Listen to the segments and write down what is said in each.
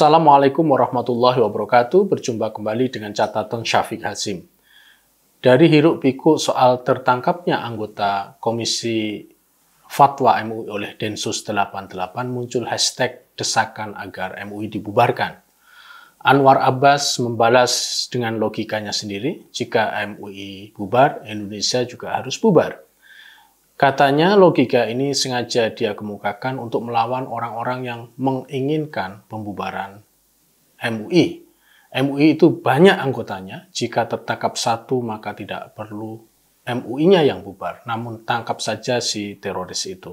Assalamualaikum warahmatullahi wabarakatuh. Berjumpa kembali dengan catatan Syafiq Hasim. Dari hiruk pikuk soal tertangkapnya anggota Komisi Fatwa MUI oleh Densus 88 muncul hashtag desakan agar MUI dibubarkan. Anwar Abbas membalas dengan logikanya sendiri, jika MUI bubar, Indonesia juga harus bubar. Katanya logika ini sengaja dia kemukakan untuk melawan orang-orang yang menginginkan pembubaran MUI. MUI itu banyak anggotanya, jika tertangkap satu maka tidak perlu MUI-nya yang bubar, namun tangkap saja si teroris itu.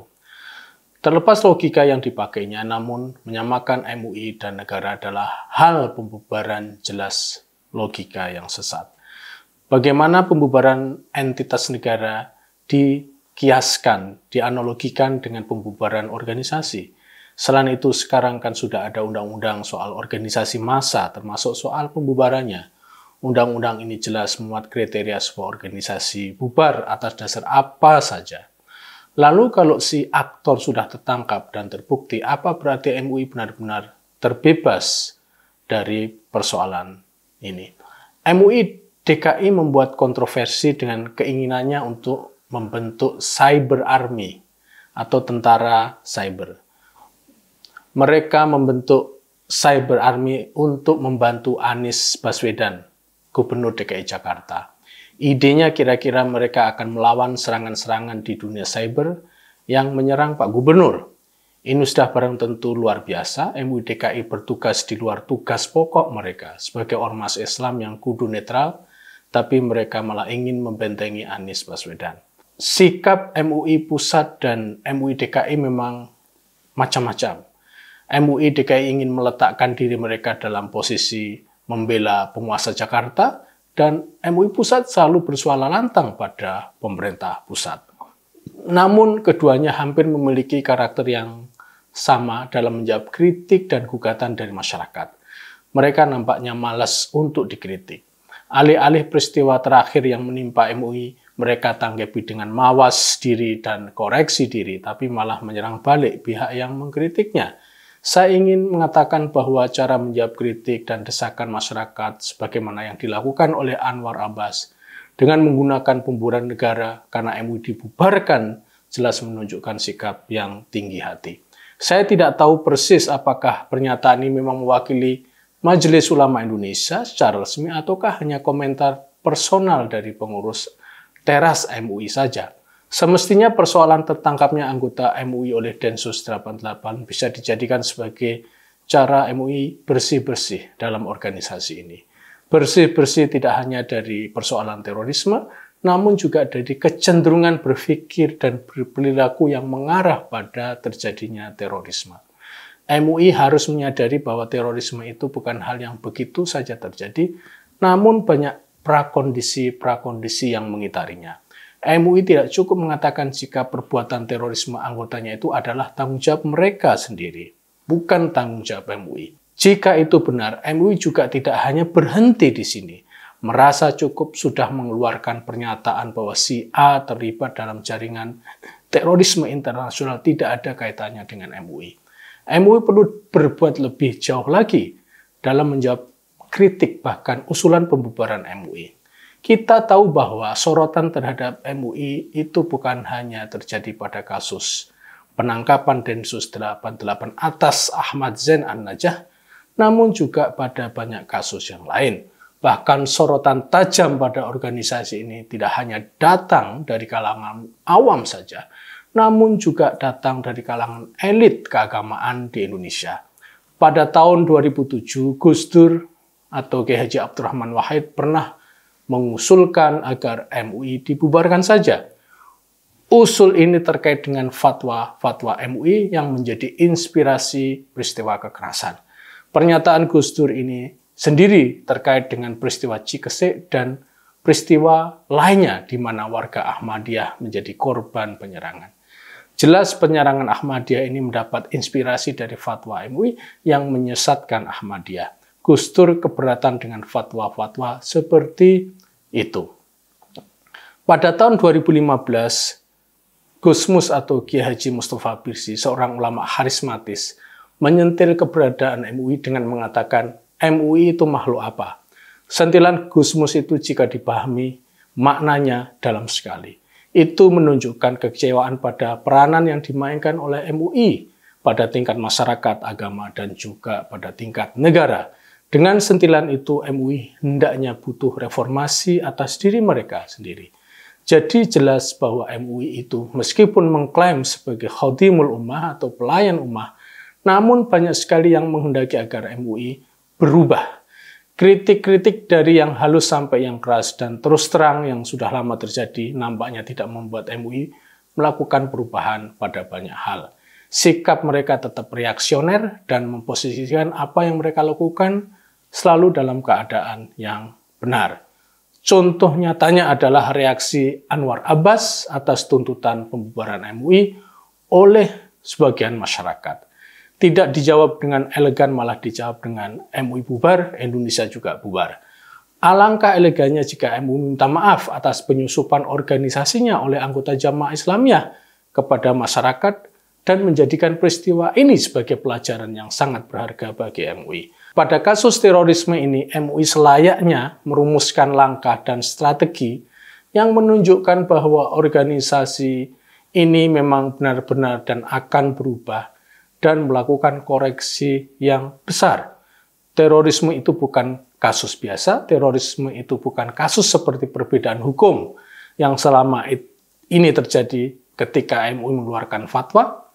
Terlepas logika yang dipakainya, namun menyamakan MUI dan negara adalah hal pembubaran jelas logika yang sesat. Bagaimana pembubaran entitas negara di dikiaskan, dianalogikan dengan pembubaran organisasi. Selain itu, sekarang kan sudah ada undang-undang soal organisasi massa, termasuk soal pembubarannya. Undang-undang ini jelas memuat kriteria sebuah organisasi bubar atas dasar apa saja. Lalu kalau si aktor sudah tertangkap dan terbukti, apa berarti MUI benar-benar terbebas dari persoalan ini? MUI DKI membuat kontroversi dengan keinginannya untuk membentuk cyber army atau tentara cyber. Mereka membentuk cyber army untuk membantu Anies Baswedan, Gubernur DKI Jakarta. Idenya kira-kira mereka akan melawan serangan-serangan di dunia cyber yang menyerang Pak Gubernur. Ini sudah barang tentu luar biasa, MUI DKI bertugas di luar tugas pokok mereka sebagai ormas Islam yang kudu netral, tapi mereka malah ingin membentengi Anies Baswedan sikap MUI pusat dan MUI DKI memang macam-macam. MUI DKI ingin meletakkan diri mereka dalam posisi membela penguasa Jakarta dan MUI pusat selalu bersuara lantang pada pemerintah pusat. Namun keduanya hampir memiliki karakter yang sama dalam menjawab kritik dan gugatan dari masyarakat. Mereka nampaknya malas untuk dikritik. Alih-alih peristiwa terakhir yang menimpa MUI mereka tanggapi dengan mawas diri dan koreksi diri, tapi malah menyerang balik pihak yang mengkritiknya. Saya ingin mengatakan bahwa cara menjawab kritik dan desakan masyarakat sebagaimana yang dilakukan oleh Anwar Abbas dengan menggunakan pemburuan negara karena MUI dibubarkan jelas menunjukkan sikap yang tinggi hati. Saya tidak tahu persis apakah pernyataan ini memang mewakili Majelis Ulama Indonesia secara resmi ataukah hanya komentar personal dari pengurus teras MUI saja. Semestinya persoalan tertangkapnya anggota MUI oleh Densus 88 bisa dijadikan sebagai cara MUI bersih-bersih dalam organisasi ini. Bersih-bersih tidak hanya dari persoalan terorisme, namun juga dari kecenderungan berpikir dan berperilaku yang mengarah pada terjadinya terorisme. MUI harus menyadari bahwa terorisme itu bukan hal yang begitu saja terjadi, namun banyak prakondisi-prakondisi yang mengitarinya. MUI tidak cukup mengatakan jika perbuatan terorisme anggotanya itu adalah tanggung jawab mereka sendiri, bukan tanggung jawab MUI. Jika itu benar, MUI juga tidak hanya berhenti di sini, merasa cukup sudah mengeluarkan pernyataan bahwa si A terlibat dalam jaringan terorisme internasional tidak ada kaitannya dengan MUI. MUI perlu berbuat lebih jauh lagi dalam menjawab kritik bahkan usulan pembubaran MUI. Kita tahu bahwa sorotan terhadap MUI itu bukan hanya terjadi pada kasus penangkapan Densus 88 atas Ahmad Zain An-Najah, namun juga pada banyak kasus yang lain. Bahkan sorotan tajam pada organisasi ini tidak hanya datang dari kalangan awam saja, namun juga datang dari kalangan elit keagamaan di Indonesia. Pada tahun 2007, Gus Dur atau Kiai Haji Abdurrahman Wahid pernah mengusulkan agar MUI dibubarkan saja. Usul ini terkait dengan fatwa-fatwa MUI yang menjadi inspirasi peristiwa kekerasan. Pernyataan Gus Dur ini sendiri terkait dengan peristiwa Cikesik dan peristiwa lainnya di mana warga Ahmadiyah menjadi korban penyerangan. Jelas penyerangan Ahmadiyah ini mendapat inspirasi dari fatwa MUI yang menyesatkan Ahmadiyah. Gus Dur keberatan dengan fatwa-fatwa seperti itu. Pada tahun 2015, Gusmus atau Kiai Haji Mustafa Birsi, seorang ulama harismatis, menyentil keberadaan MUI dengan mengatakan, MUI itu makhluk apa? Sentilan Gusmus itu jika dipahami, maknanya dalam sekali. Itu menunjukkan kekecewaan pada peranan yang dimainkan oleh MUI pada tingkat masyarakat, agama, dan juga pada tingkat negara dengan sentilan itu, MUI hendaknya butuh reformasi atas diri mereka sendiri. Jadi jelas bahwa MUI itu meskipun mengklaim sebagai khodimul ummah atau pelayan ummah, namun banyak sekali yang menghendaki agar MUI berubah. Kritik-kritik dari yang halus sampai yang keras dan terus terang yang sudah lama terjadi nampaknya tidak membuat MUI melakukan perubahan pada banyak hal. Sikap mereka tetap reaksioner dan memposisikan apa yang mereka lakukan selalu dalam keadaan yang benar. Contoh nyatanya adalah reaksi Anwar Abbas atas tuntutan pembubaran MUI oleh sebagian masyarakat. Tidak dijawab dengan elegan, malah dijawab dengan MUI bubar, Indonesia juga bubar. Alangkah elegannya jika MUI minta maaf atas penyusupan organisasinya oleh anggota jamaah Islamiyah kepada masyarakat dan menjadikan peristiwa ini sebagai pelajaran yang sangat berharga bagi MUI. Pada kasus terorisme ini, MUI selayaknya merumuskan langkah dan strategi yang menunjukkan bahwa organisasi ini memang benar-benar dan akan berubah dan melakukan koreksi yang besar. Terorisme itu bukan kasus biasa, terorisme itu bukan kasus seperti perbedaan hukum yang selama ini terjadi ketika MUI mengeluarkan fatwa,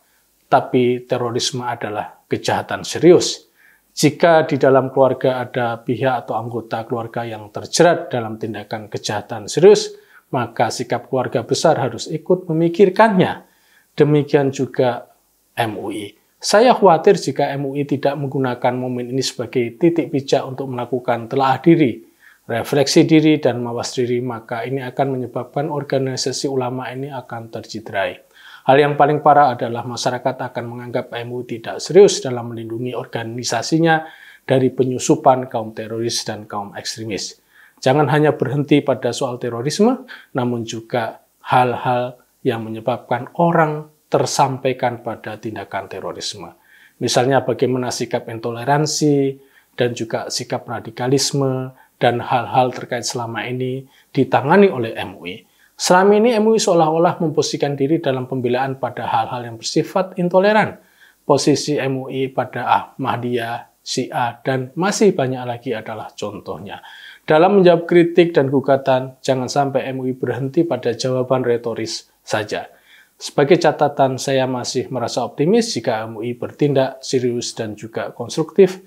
tapi terorisme adalah kejahatan serius jika di dalam keluarga ada pihak atau anggota keluarga yang terjerat dalam tindakan kejahatan serius, maka sikap keluarga besar harus ikut memikirkannya. Demikian juga MUI. Saya khawatir jika MUI tidak menggunakan momen ini sebagai titik pijak untuk melakukan telah diri, refleksi diri, dan mawas diri, maka ini akan menyebabkan organisasi ulama ini akan tercederai. Hal yang paling parah adalah masyarakat akan menganggap MUI tidak serius dalam melindungi organisasinya dari penyusupan kaum teroris dan kaum ekstremis. Jangan hanya berhenti pada soal terorisme, namun juga hal-hal yang menyebabkan orang tersampaikan pada tindakan terorisme. Misalnya bagaimana sikap intoleransi dan juga sikap radikalisme dan hal-hal terkait selama ini ditangani oleh MUI Selama ini MUI seolah-olah memposisikan diri dalam pembelaan pada hal-hal yang bersifat intoleran. Posisi MUI pada Ahmadiyah, SiA, Syiah, dan masih banyak lagi adalah contohnya. Dalam menjawab kritik dan gugatan, jangan sampai MUI berhenti pada jawaban retoris saja. Sebagai catatan, saya masih merasa optimis jika MUI bertindak serius dan juga konstruktif,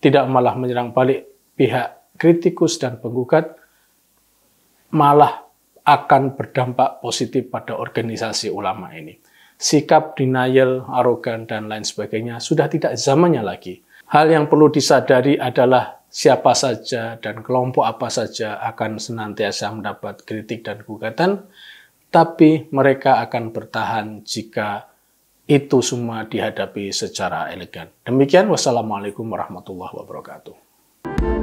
tidak malah menyerang balik pihak kritikus dan penggugat, malah akan berdampak positif pada organisasi ulama ini. Sikap denial, arogan, dan lain sebagainya sudah tidak zamannya lagi. Hal yang perlu disadari adalah siapa saja dan kelompok apa saja akan senantiasa mendapat kritik dan gugatan, tapi mereka akan bertahan jika itu semua dihadapi secara elegan. Demikian, wassalamualaikum warahmatullahi wabarakatuh.